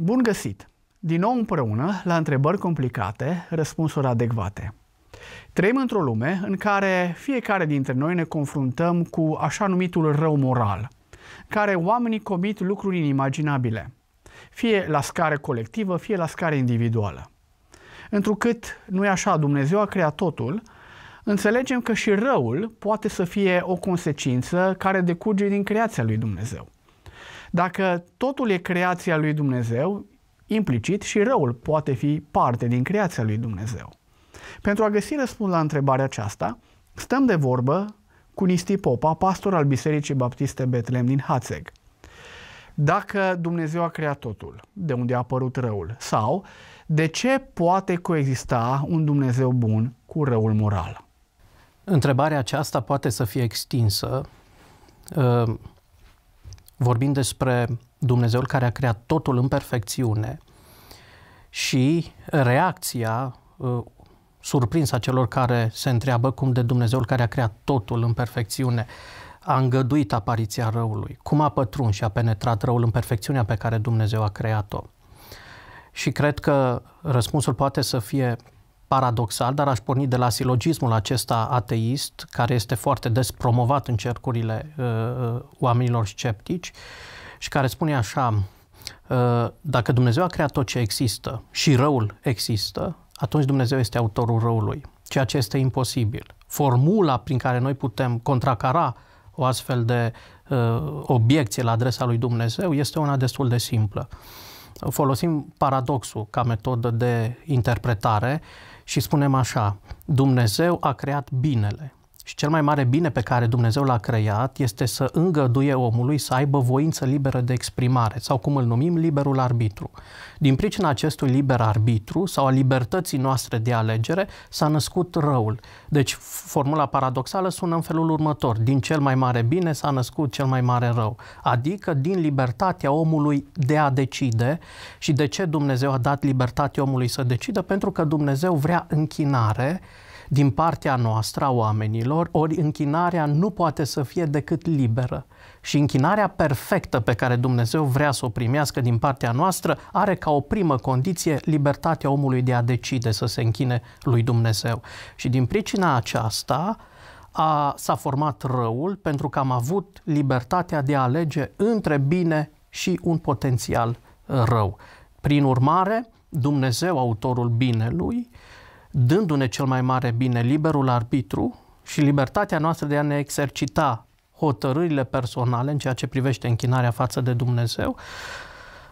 Bun găsit! Din nou împreună la întrebări complicate, răspunsuri adecvate. Trăim într-o lume în care fiecare dintre noi ne confruntăm cu așa numitul rău moral, care oamenii comit lucruri inimaginabile, fie la scară colectivă, fie la scară individuală. Întrucât nu e așa, Dumnezeu a creat totul, înțelegem că și răul poate să fie o consecință care decurge din creația lui Dumnezeu. Dacă totul e creația lui Dumnezeu, implicit și răul poate fi parte din creația lui Dumnezeu. Pentru a găsi răspuns la întrebarea aceasta, stăm de vorbă cu Nisti Popa, pastor al Bisericii Baptiste Betlem din Hațeg. Dacă Dumnezeu a creat totul, de unde a apărut răul? Sau de ce poate coexista un Dumnezeu bun cu răul moral? Întrebarea aceasta poate să fie extinsă. Uh vorbim despre Dumnezeul care a creat totul în perfecțiune și reacția uh, surprinsă a celor care se întreabă cum de Dumnezeul care a creat totul în perfecțiune a îngăduit apariția răului, cum a pătruns și a penetrat răul în perfecțiunea pe care Dumnezeu a creat-o. Și cred că răspunsul poate să fie paradoxal, dar aș porni de la silogismul acesta ateist, care este foarte des promovat în cercurile uh, uh, oamenilor sceptici și care spune așa, uh, dacă Dumnezeu a creat tot ce există și răul există, atunci Dumnezeu este autorul răului, ceea ce este imposibil. Formula prin care noi putem contracara o astfel de uh, obiecție la adresa lui Dumnezeu este una destul de simplă. Uh, folosim paradoxul ca metodă de interpretare și spunem așa, Dumnezeu a creat binele. Și cel mai mare bine pe care Dumnezeu l-a creat este să îngăduie omului să aibă voință liberă de exprimare, sau cum îl numim, liberul arbitru. Din pricina acestui liber arbitru sau a libertății noastre de alegere s-a născut răul. Deci formula paradoxală sună în felul următor. Din cel mai mare bine s-a născut cel mai mare rău. Adică din libertatea omului de a decide și de ce Dumnezeu a dat libertatea omului să decidă? Pentru că Dumnezeu vrea închinare din partea noastră a oamenilor, ori închinarea nu poate să fie decât liberă. Și închinarea perfectă pe care Dumnezeu vrea să o primească din partea noastră are ca o primă condiție libertatea omului de a decide să se închine lui Dumnezeu. Și din pricina aceasta, a, s-a format răul pentru că am avut libertatea de a alege între bine și un potențial rău. Prin urmare, Dumnezeu, autorul binelui, dându-ne cel mai mare bine liberul arbitru și libertatea noastră de a ne exercita hotărârile personale în ceea ce privește închinarea față de Dumnezeu,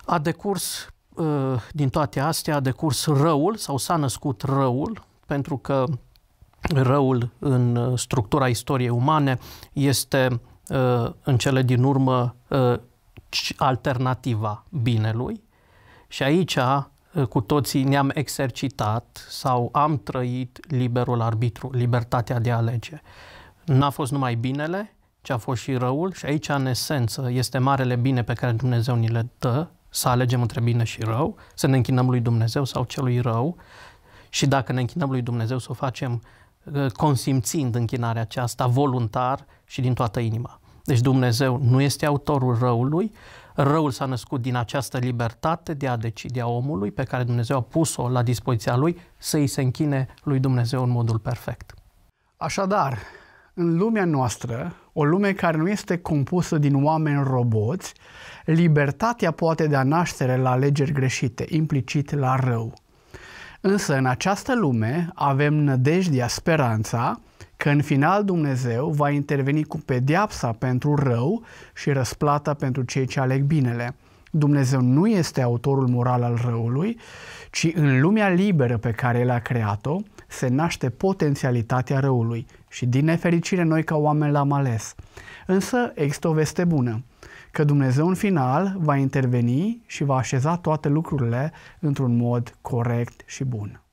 a decurs uh, din toate astea, a decurs răul sau s-a născut răul, pentru că răul în uh, structura istoriei umane este uh, în cele din urmă alternativa binelui. Și aici cu toții ne-am exercitat sau am trăit liberul arbitru, libertatea de a alege. N-a fost numai binele, ci a fost și răul și aici, în esență, este marele bine pe care Dumnezeu ni le dă, să alegem între bine și rău, să ne închinăm lui Dumnezeu sau celui rău și dacă ne închinăm lui Dumnezeu să o facem uh, consimțind închinarea aceasta voluntar și din toată inima. Deci Dumnezeu nu este autorul răului, răul s-a născut din această libertate de a decide a omului pe care Dumnezeu a pus-o la dispoziția lui să îi se închine lui Dumnezeu în modul perfect. Așadar, în lumea noastră, o lume care nu este compusă din oameni roboți, libertatea poate da naștere la alegeri greșite, implicit la rău. Însă, în această lume, avem nădejdea, speranța că în final Dumnezeu va interveni cu pedeapsa pentru rău și răsplata pentru cei ce aleg binele. Dumnezeu nu este autorul moral al răului, ci în lumea liberă pe care El a creat-o se naște potențialitatea răului și din nefericire noi ca oameni l-am ales. Însă există o veste bună, că Dumnezeu în final va interveni și va așeza toate lucrurile într-un mod corect și bun.